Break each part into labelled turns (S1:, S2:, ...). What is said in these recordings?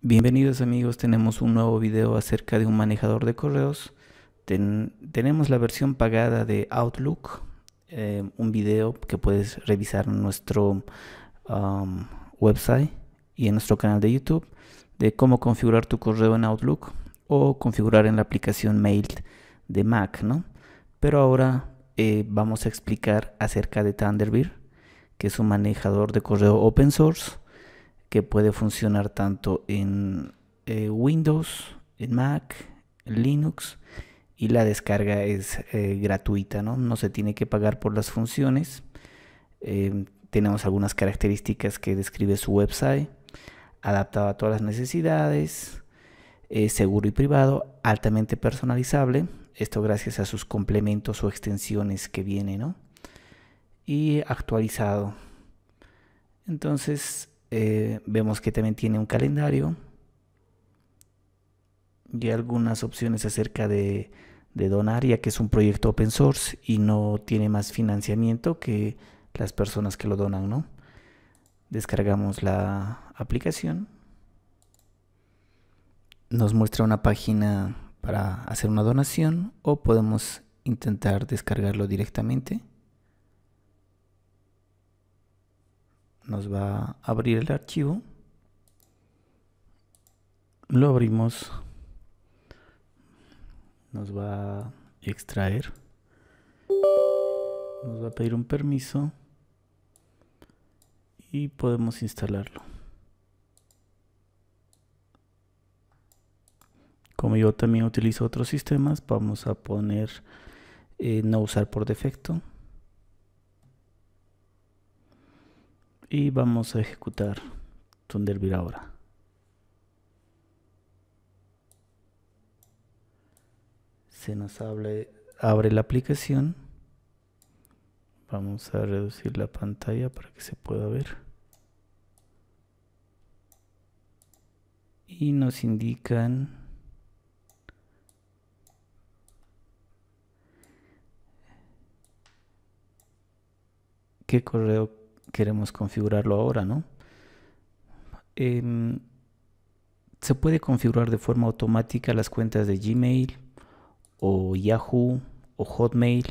S1: Bienvenidos amigos, tenemos un nuevo video acerca de un manejador de correos. tenemos la versión pagada de Outlook, eh, un video que puedes revisar en nuestro um, website y en nuestro canal de YouTube de cómo configurar tu correo en Outlook o configurar en la aplicación Mail de Mac, ¿no? Pero ahora eh, vamos a explicar acerca de Thunderbird, que es un manejador de correo open source que puede funcionar tanto en eh, Windows, en Mac, Linux y la descarga es eh, gratuita, ¿no? no se tiene que pagar por las funciones. Em, tenemos algunas características que describe su website, adaptado a todas las necesidades, eh, seguro y privado, altamente personalizable, esto gracias a sus complementos o extensiones que viene, ¿no? Y actualizado. Entonces, eh, vemos que también tiene un calendario y algunas opciones acerca de, de donar, ya que es un proyecto open source y no tiene más financiamiento que las personas que lo donan, ¿no? Descargamos la aplicación. Nos muestra una página para hacer una donación o podemos intentar descargarlo directamente. nos va a abrir el archivo. Lo abrimos. Nos va a extraer. Nos va a pedir un permiso. Y podemos instalarlo. Como yo también utilizo otros sistemas, vamos a poner eh, no usar por defecto. y vamos a ejecutar Thunderbird ahora. Se nos abre, abre la aplicación. Vamos a reducir la pantalla para que se pueda ver. Y nos indican qué correo queremos configurarlo ahora, ¿no? Em, se puede configurar de forma automática las cuentas de Gmail o Yahoo o Hotmail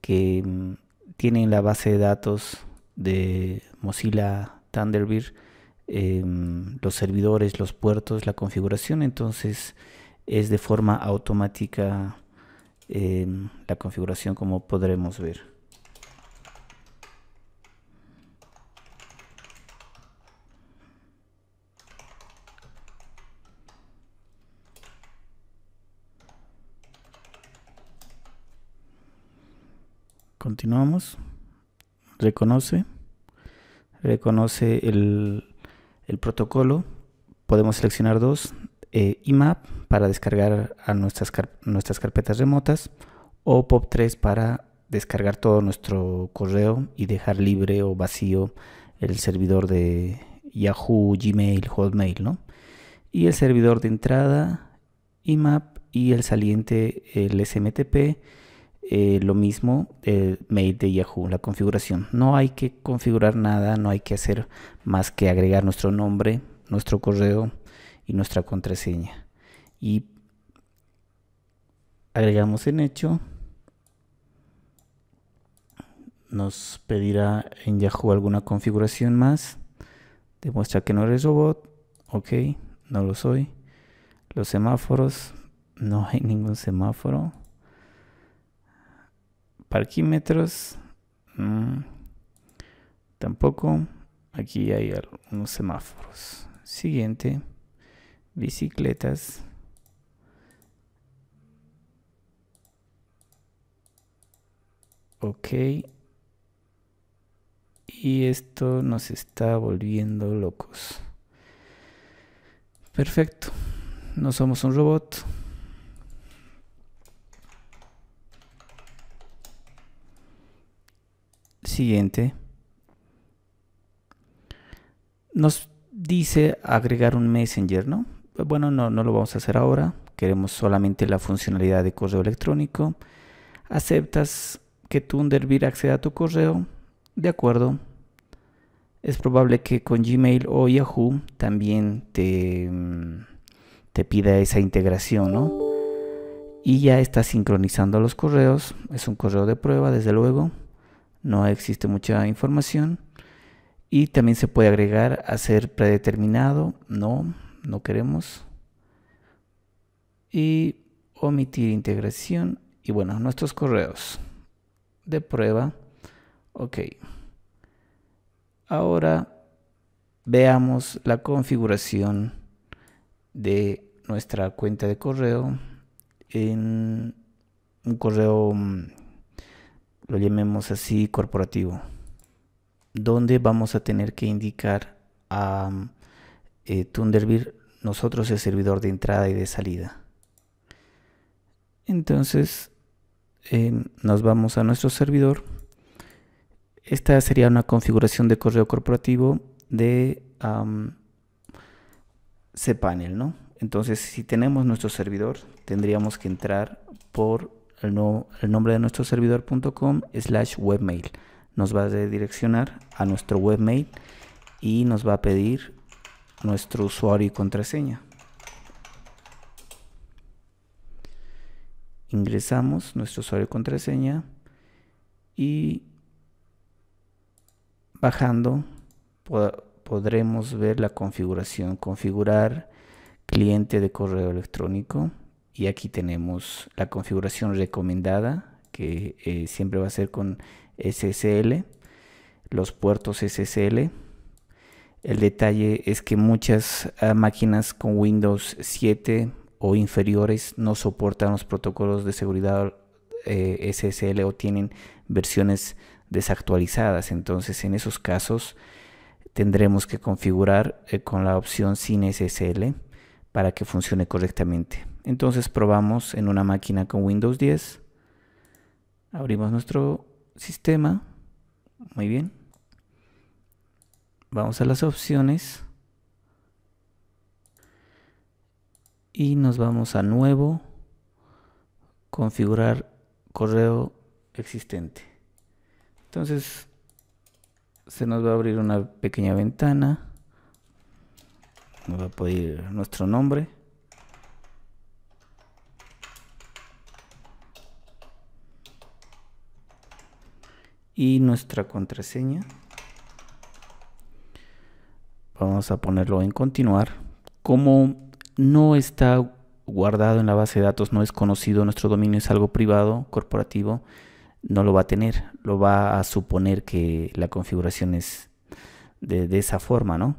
S1: que em, tienen la base de datos de Mozilla Thunderbird, em, los servidores, los puertos, la configuración, entonces es de forma automática la configuración como podremos ver. Continuamos. Reconoce. Reconoce el, protocolo. Podemos seleccionar dos. Eh, IMAP para descargar a nuestras, nuestras carpetas remotas o POP3 para descargar todo nuestro correo y dejar libre o vacío el servidor de Yahoo, Gmail, Hotmail, ¿no? Y el servidor de entrada, IMAP y el saliente, el SMTP eh, lo mismo el mail de Yahoo, la configuración. No hay que configurar nada, no hay que hacer más que agregar nuestro nombre, nuestro correo y nuestra contraseña. Y agregamos en hecho. Nos pedirá en Yahoo alguna configuración más. Demuestra que no eres robot. Ok, no lo soy. Los semáforos. No hay ningún semáforo parquímetros. Mm, tampoco. Aquí hay unos semáforos. Siguiente. Bicicletas. Ok. Y esto nos está volviendo locos. Perfecto. No somos un robot. siguiente nos dice agregar un messenger, ¿no? Bueno, no, no lo vamos a hacer ahora. Queremos solamente la funcionalidad de correo electrónico. Aceptas que Thunderbird acceda a tu correo. De acuerdo. Es probable que con Gmail o Yahoo también te, mm, te pida esa integración, Y ya está sincronizando los correos. Es un correo de prueba, desde luego no existe mucha información. Y también se puede agregar a ser predeterminado, no, no queremos. Y omitir integración. Y bueno, nuestros correos de prueba. Ok. Ahora veamos la configuración de nuestra cuenta de correo en un correo mm, lo llamemos así corporativo, donde vamos a tener que indicar a mm, eh, Thunderbird nosotros el servidor de entrada y de salida. Entonces em, nos vamos a nuestro servidor. Esta sería una configuración de correo corporativo de cPanel, ¿no? Entonces, si tenemos nuestro servidor, tendríamos que entrar por el, nombre de nuestro servidor.com slash webmail. Nos va a direccionar a nuestro webmail y nos va a pedir nuestro usuario y contraseña. Ingresamos nuestro usuario y contraseña y bajando podremos ver la configuración, configurar cliente de correo electrónico y aquí tenemos la configuración recomendada que eh, siempre va a ser con SSL, los puertos SSL. El detalle es que muchas ah, máquinas con Windows 7 o inferiores no soportan los protocolos de seguridad eh, SSL o tienen versiones desactualizadas. Entonces en esos casos tendremos que configurar eh, con la opción sin SSL para que funcione correctamente. Entonces probamos en una máquina con Windows 10. Abrimos nuestro sistema. Muy bien. Vamos a las opciones. Y nos vamos a nuevo. Configurar correo existente. Entonces se nos va a abrir una pequeña ventana. Nos va a pedir nuestro nombre. y nuestra contraseña. Vamos a ponerlo en continuar. Como no está guardado en la base de datos, no es conocido, nuestro dominio es algo privado, corporativo, no lo va a tener, lo va a suponer que la configuración es de, esa forma, ¿no?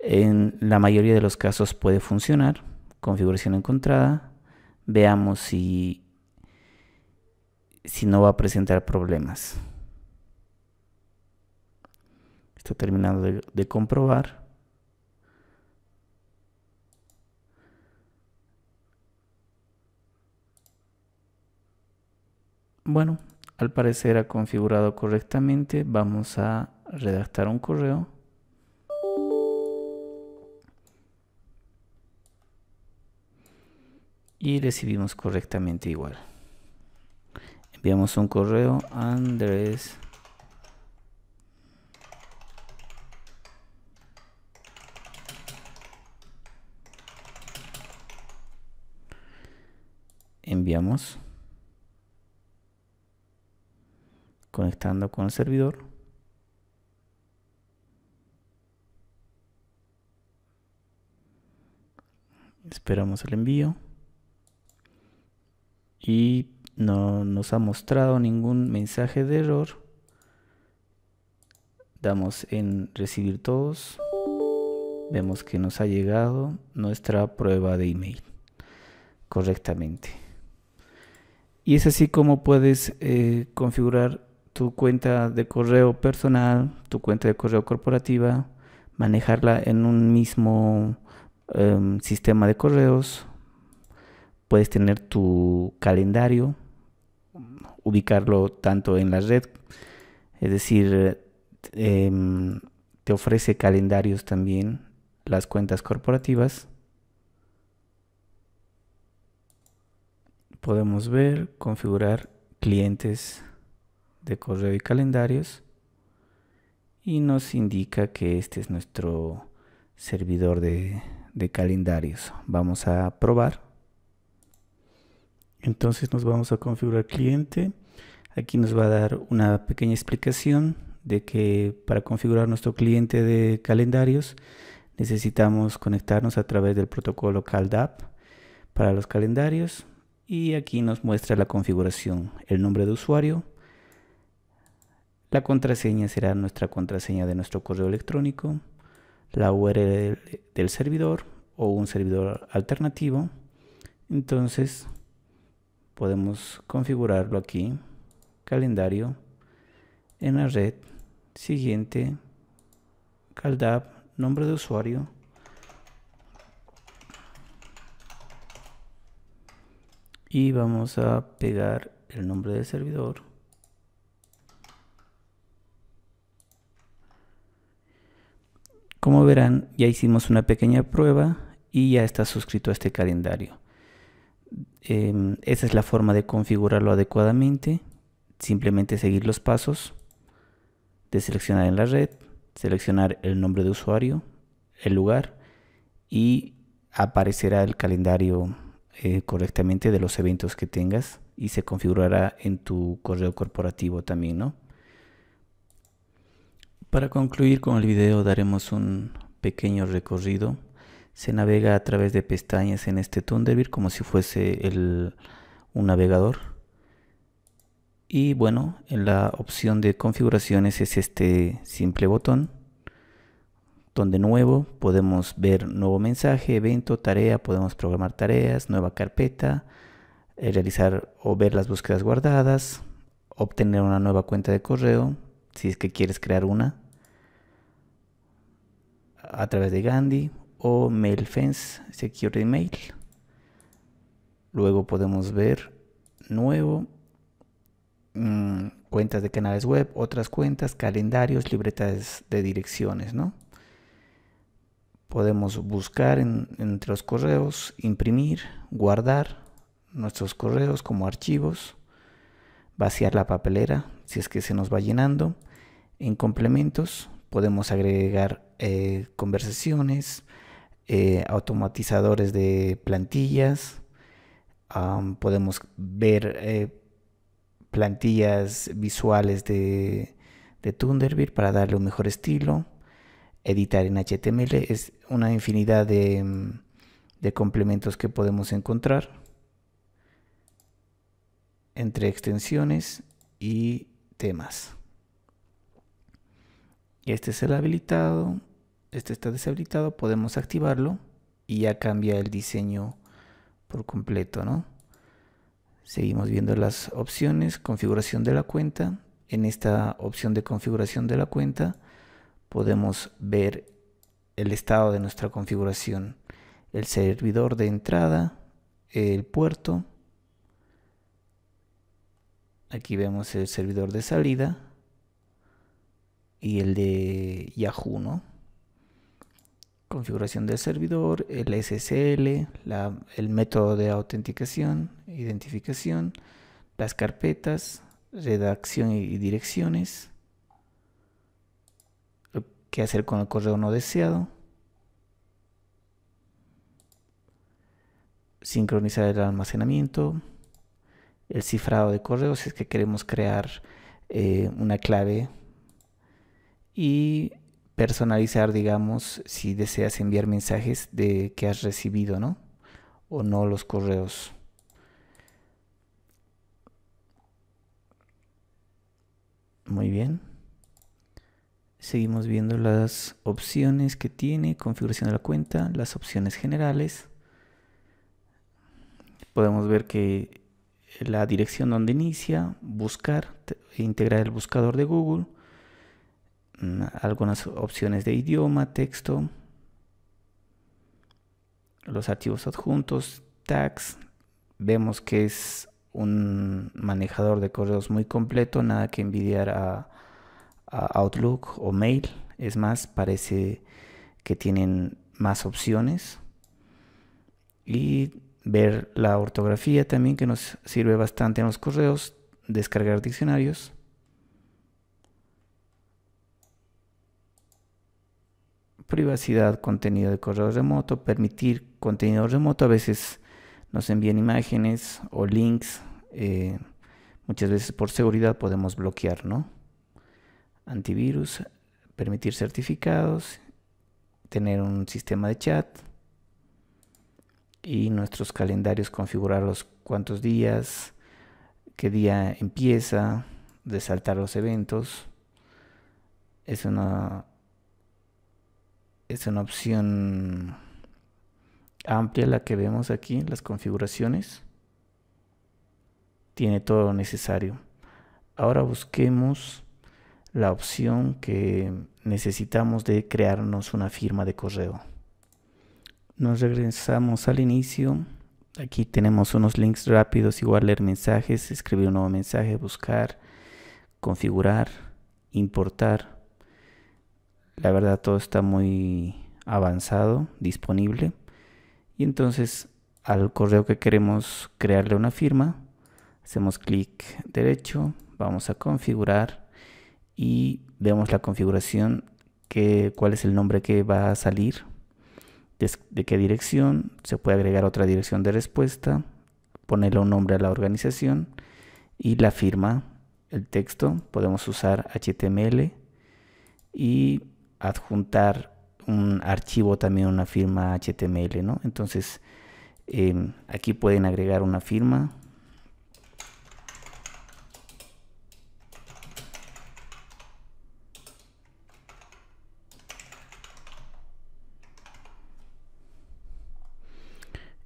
S1: En la mayoría de los casos puede funcionar, configuración encontrada, veamos si, si no va a presentar problemas está terminando de, de comprobar. Bueno, al parecer ha configurado correctamente. Vamos a redactar un correo. Y recibimos correctamente igual. Enviamos un correo Andrés. enviamos conectando con el servidor esperamos el envío y no nos ha mostrado ningún mensaje de error damos en recibir todos vemos que nos ha llegado nuestra prueba de email correctamente y es así como puedes eh, configurar tu cuenta de correo personal, tu cuenta de correo corporativa, manejarla en un mismo em, sistema de correos. Puedes tener tu calendario, ubicarlo tanto en la red, es decir, em, te ofrece calendarios también las cuentas corporativas podemos ver, configurar clientes de correo y calendarios y nos indica que este es nuestro servidor de, calendarios. Vamos a probar. Entonces nos vamos a configurar cliente. Aquí nos va a dar una pequeña explicación de que para configurar nuestro cliente de calendarios necesitamos conectarnos a través del protocolo CalDAP para los calendarios y aquí nos muestra la configuración, el nombre de usuario, la contraseña será nuestra contraseña de nuestro correo electrónico, la URL del servidor o un servidor alternativo. Entonces podemos configurarlo aquí, calendario, en la red, siguiente, CalDAV nombre de usuario, y vamos a pegar el nombre del servidor como verán ya hicimos una pequeña prueba y ya está suscrito a este calendario em, esa es la forma de configurarlo adecuadamente simplemente seguir los pasos de seleccionar en la red seleccionar el nombre de usuario el lugar y aparecerá el calendario eh, correctamente de los eventos que tengas y se configurará en tu correo corporativo también, Para concluir con el video daremos un pequeño recorrido. Se navega a través de pestañas en este Thunderbird como si fuese el, un navegador. Y bueno, en la opción de configuraciones es este simple botón donde nuevo podemos ver nuevo mensaje, evento, tarea, podemos programar tareas, nueva carpeta, eh, realizar o ver las búsquedas guardadas, obtener una nueva cuenta de correo, si es que quieres crear una, a través de Gandhi o MailFence Security Mail. Luego podemos ver nuevo, mm, cuentas de canales web, otras cuentas, calendarios, libretas de direcciones, ¿no? Podemos buscar en, entre los correos, imprimir, guardar nuestros correos como archivos, vaciar la papelera si es que se nos va llenando. En complementos podemos agregar eh, conversaciones, eh, automatizadores de plantillas, podemos ver eh, plantillas visuales de, de Thunderbird para darle un mejor estilo editar en HTML. Es una infinidad mm, de, complementos que podemos encontrar entre extensiones y temas. Este es el habilitado, este está deshabilitado, podemos activarlo y ya cambia el diseño por completo, ¿no? Seguimos viendo las opciones, configuración de la cuenta. En esta opción de configuración de la cuenta podemos ver el estado de nuestra configuración, el servidor de entrada, el puerto, aquí vemos el servidor de salida y el de Yahoo, ¿no? Configuración del servidor, el SSL, el método de autenticación, identificación, las carpetas, redacción y direcciones, ¿Qué hacer con el correo no deseado? Sincronizar el almacenamiento, el cifrado de correos si es que queremos crear eh, una clave y personalizar, digamos, si deseas enviar mensajes de que has recibido, O no los correos. Muy bien. Seguimos viendo las opciones que tiene, configuración de la cuenta, las opciones generales. Podemos ver que la dirección donde inicia, buscar, integrar el buscador de Google, mm, algunas opciones de idioma, texto, los archivos adjuntos, tags. Vemos que es un manejador de correos muy completo, nada que envidiar a Outlook o Mail. Es más, parece que tienen más opciones. Y ver la ortografía también que nos sirve bastante en los correos. Descargar diccionarios. Privacidad, contenido de correo remoto, permitir contenido remoto. A veces nos envían imágenes o links. Eh, muchas veces por seguridad podemos bloquear, ¿no? antivirus, permitir certificados, tener un sistema de chat y nuestros calendarios, los cuántos días, qué día empieza, desaltar los eventos. Es una, es una opción amplia la que vemos aquí, las configuraciones. Tiene todo lo necesario. Ahora busquemos la opción que necesitamos de crearnos una firma de correo. Nos regresamos al inicio. Aquí tenemos unos links rápidos, igual leer mensajes, escribir un nuevo mensaje, buscar, configurar, importar. La verdad todo está muy avanzado, disponible. Y entonces al correo que queremos crearle una firma, hacemos clic derecho, vamos a configurar y vemos la configuración, que, cuál es el nombre que va a salir, de, qué dirección, se puede agregar otra dirección de respuesta, ponerle un nombre a la organización y la firma, el texto, podemos usar HTML y adjuntar un archivo también, una firma HTML, Entonces, em, aquí pueden agregar una firma,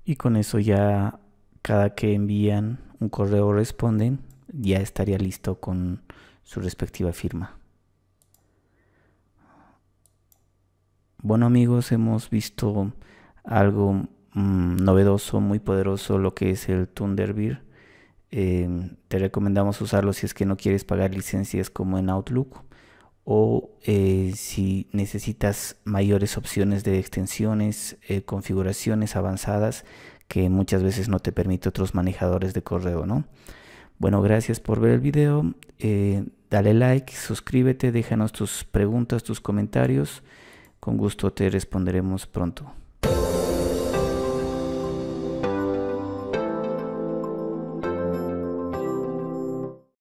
S1: Y con eso ya cada que envían un correo responden, ya estaría listo con su respectiva firma. Bueno amigos, hemos visto algo mm, novedoso, muy poderoso, lo que es el Thunderbird. Eh, te recomendamos usarlo si es que no quieres pagar licencias como en Outlook o eh, si necesitas mayores opciones de extensiones, eh, configuraciones avanzadas que muchas veces no te permite otros manejadores de correo, Bueno, gracias por ver el video. Eh, dale like, suscríbete, déjanos tus preguntas, tus comentarios. Con gusto te responderemos pronto.